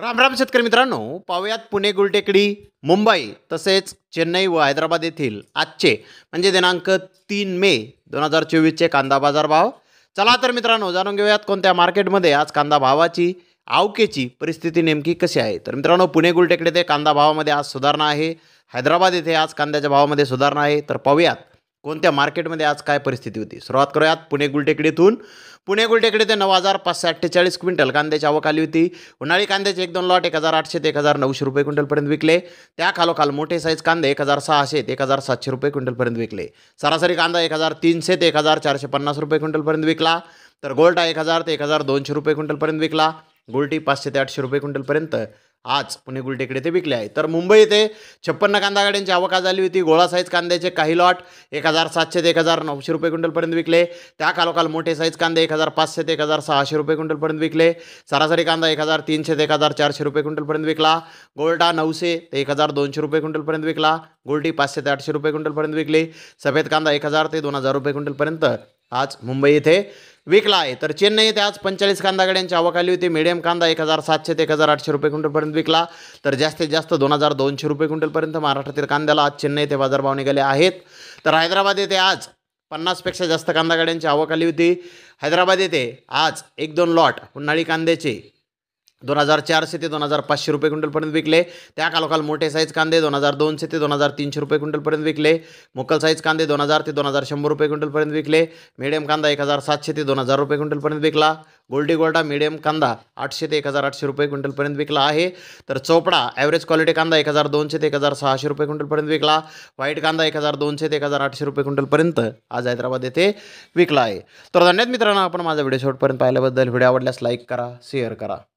राम राम शेतकरी मित्रांनो पाहूयात पुणे गुलटेकडी मुंबई तसेच चेन्नई व हैदराबाद येथील आजचे म्हणजे दिनांक तीन मे दोन हजार चोवीसचे कांदा बाजार भाव चला तर मित्रांनो जाणून घेऊयात कोणत्या मार्केटमध्ये आज कांदा भावाची आवकेची परिस्थिती नेमकी कशी आहे तर मित्रांनो पुणे गुलटेकडे ते कांदा भावामध्ये आज सुधारणा आहे हैदराबाद येथे आज कांद्याच्या भावामध्ये सुधारणा आहे तर पाहूयात कोणत्या मार्केटमध्ये आज काय परिस्थिती होती सुरुवात करूयात पुणे गुलटेकडीतून पुणे गुलटेकडे ते नऊ हजार पाचशे अठ्ठेचाळीस क्विंटल कांद्याची आवक आली होती उन्हाळी कांद्याचे एक दोन लॉट एक हजार आठशे ते एक हजार नऊशे रुपये क्विंटलपर्यंत विकले त्या खालोखाल मोठे साईज कांदे एक हजार सहाशे ते एक हजार सातशे रुपये क्विंटलपर्यंत विकले सरासरी कांदा एक हजार तीनशे ते एक हजार चारशे पन्नास रुपये क्विंटलपर्यंत विकला तर गोल्टा एक हजार ते एक हजार दोनशे रुपये क्विंटलपर्यंत विकला गुलटी पाचशे ते आठशे रुपये क्विंटलपर्यंत आज पुणे गुलटेकडे ते विकले आहे तर मुंबई येथे छप्पन्न कांदा गाड्यांची आवक झाली होती गोळा साईज कांद्याचे काही लॉट एक हजार सातशे ते एक हजार नऊशे रुपये क्विंटलपर्यंत विकले त्या कालोकाल मोठे साईज कांदे एक हजार पाचशे ते एक हजार सहाशे रुपये क्विंटलपर्यंत विकले सरासरी कांदा एक हजार तीनशे ते एक हजार चारशे रुपये क्विंटलपर्यंत विकला गोल्टा नऊशे ते एक हजार दोनशे रुपये क्विंटलपर्यंत विकला गोल्टी पाचशे ते आठशे रुपये क्विंटलपर्यंत विकले सफेद कांदा एक हजार ते दोन हजार रुपये क्विंटलपर्यंत आज मुंबई येथे विकला आहे तर चेन्नई येथे आज पंचेचाळीस कांदा गाड्यांची आवक आली होती मिडियम कांदा एक हजार सातशे ते एक हजार आठशे रुपये क्विंटलपर्यंत विकला तर जास्तीत जास्त दोन हजार दोनशे रुपये क्विंटलपर्यंत महाराष्ट्रातील कांद्याला आज चेन्नई येथे बाजारभाव निघाले आहेत तर हैदराबाद येथे आज पन्नासपेक्षा जास्त कांदा गाड्यांची आवक आली होती हैदराबाद येथे आज एक दोन लॉट उन्हाळी कांद्याचे दोन हजार चारशे ते दोन हजार पाचशे रुपये क्विंटलपर्यंत विकले त्या कालोखाल मोठे साईज कांदे दोन हजार दोनशे ते दोन हजार तीनशे रुपये क्विंटलपर्यंत विकले मोकल साईज कांदे दोन हजार ते दोन हजार शंभर रुपये क्विंटलपर्यंत विकले मिडियम कांदा एक हजार सातशे ते दोन हजार रुपये क्विंटलपर्यंत विकला गोल्डी गोल्डा मिडियम कांदा आठशे ते एक हजार आठशे रुपये क्विंटलपर्यंत विकला आहे तर चोपडा ॲव्हरेज क्वालिटी कांदा एक हजार दोनशे ते एक हजार सहाशे रुपये क्विंटलपर्यंत विकला व्हाईट कांदा एक हजार दोनशे ते एक हजार आठशे रुपये क्विंटलपर्यंत आज हैदराबाद येथे विकला आहे तर धन्यवाद मित्रांनो आपण माझा व्हिडिओ शेवटपर्यंत पाहिल्याबद्दल व्हिडिओ आवडल्यास लाईक करा शेअर करा